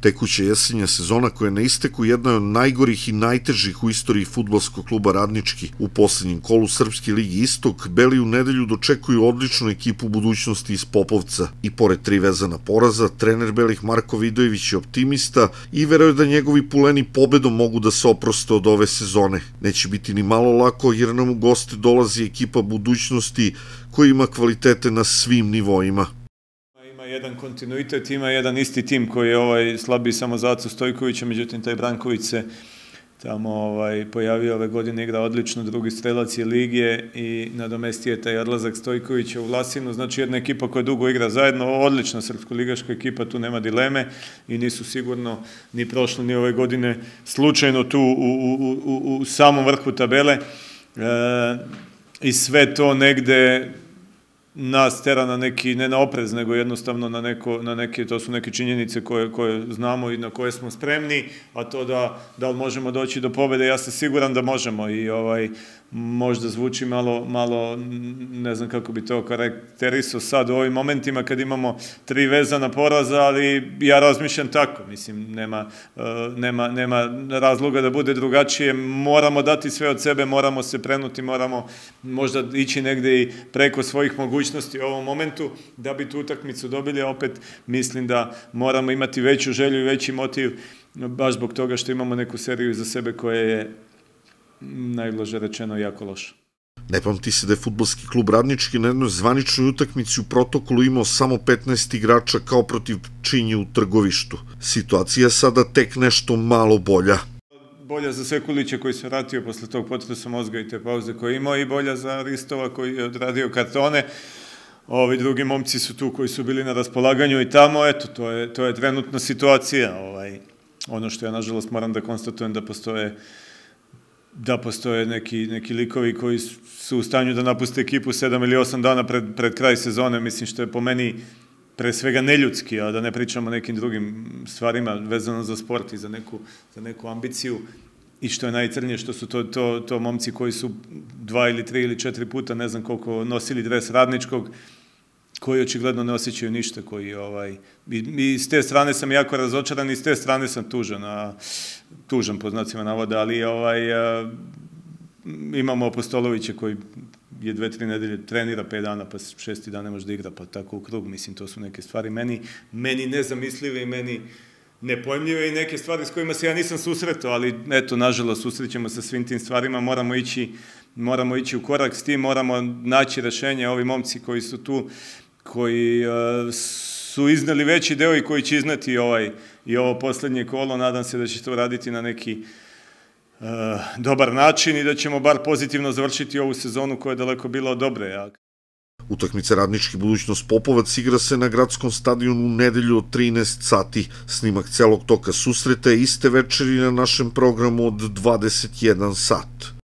Tekuća jesenja sezona koja je na isteku jedna od najgorih i najtežih u istoriji futbolskog kluba Radnički. U poslednjem kolu Srpske ligi Istok, Beli u nedelju dočekuju odličnu ekipu budućnosti iz Popovca. I pored tri vezana poraza, trener Belih Marko Vidojević je optimista i veruje da njegovi puleni pobedom mogu da se oproste od ove sezone. Neće biti ni malo lako jer nam u goste dolazi ekipa budućnosti koja ima kvalitete na svim nivoima jedan kontinuitet, ima jedan isti tim koji je ovaj slabiji samo Zacu Stojkovića, međutim taj Branković se tamo ovaj, pojavio ove godine, igra odlično, drugi strelac je Ligije i nadomestio je taj odlazak Stojkovića u Vlasinu, znači jedna ekipa koja dugo igra zajedno, odlična srpsko-ligaška ekipa, tu nema dileme i nisu sigurno ni prošle ni ove godine slučajno tu u, u, u, u, u samom vrhu tabele e, i sve to negde nas tera na neki, ne na oprez, nego jednostavno na, neko, na neke, to su neke činjenice koje, koje znamo i na koje smo spremni, a to da, da li možemo doći do pobede, ja sam siguran da možemo i ovaj, možda zvuči malo, malo ne znam kako bi to karakterisao sad u ovim momentima kad imamo tri vezana poraza, ali ja razmišljam tako, mislim, nema, e, nema, nema razloga da bude drugačije, moramo dati sve od sebe, moramo se prenuti, moramo možda ići negde i preko svojih mogućnosti u ovom momentu, da bi tu utakmicu dobili, opet mislim da moramo imati veću želju i veći motiv, baš zbog toga što imamo neku seriju za sebe koja je najblaže rečeno jako loš. Ne pamti se da je futbalski klub Radnički na jednoj zvaničnoj utakmici u protokolu imao samo 15 igrača kao protiv činje u trgovištu. Situacija je sada tek nešto malo bolja. Bolja za Sekulića koji se vratio posle tog potresa mozga i te pauze koje je imao i bolja za Ristova koji je odradio kartone. Ovi drugi momci su tu koji su bili na raspolaganju i tamo, eto, to je, to je trenutna situacija. Ovaj, ono što ja, nažalost, moram da konstatujem da postoje da postoje neki, neki likovi koji su u stanju da napuste ekipu 7 ili 8 dana pred, pred kraj sezone, mislim što je po meni pre svega neljudski, a da ne pričamo o nekim drugim stvarima vezano za sport i za neku, za neku ambiciju. I što je najcrnije, što su to, to, to momci koji su dva ili tri ili četiri puta, ne znam koliko, nosili dres radničkog, koji očigledno ne osjećaju ništa, koji ovaj... I, i s te strane sam jako razočaran i s te strane sam tužan, a tužan po znacima navoda, ali ovaj, eh, imamo Apostolovića koji je dve, tri nedelje trenira pet dana, pa šesti dan ne može da igra, pa tako u krug, mislim, to su neke stvari meni, meni nezamislive i meni nepojmljive i neke stvari s kojima se ja nisam susreto, ali eto, nažalost, susrećemo sa svim tim stvarima, moramo ići, moramo ići u korak s tim, moramo naći rešenje, ovi momci koji su tu, koji uh, su izneli veći deo i koji će iznati ovaj, i ovo poslednje kolo. Nadam se da će to raditi na neki e, dobar način i da ćemo bar pozitivno završiti ovu sezonu koja je daleko bila od dobre. Ja. Utakmica Radnički budućnost Popovac igra se na gradskom stadionu u nedelju od 13 sati. Snimak celog toka susreta je iste večeri na našem programu od 21 sat.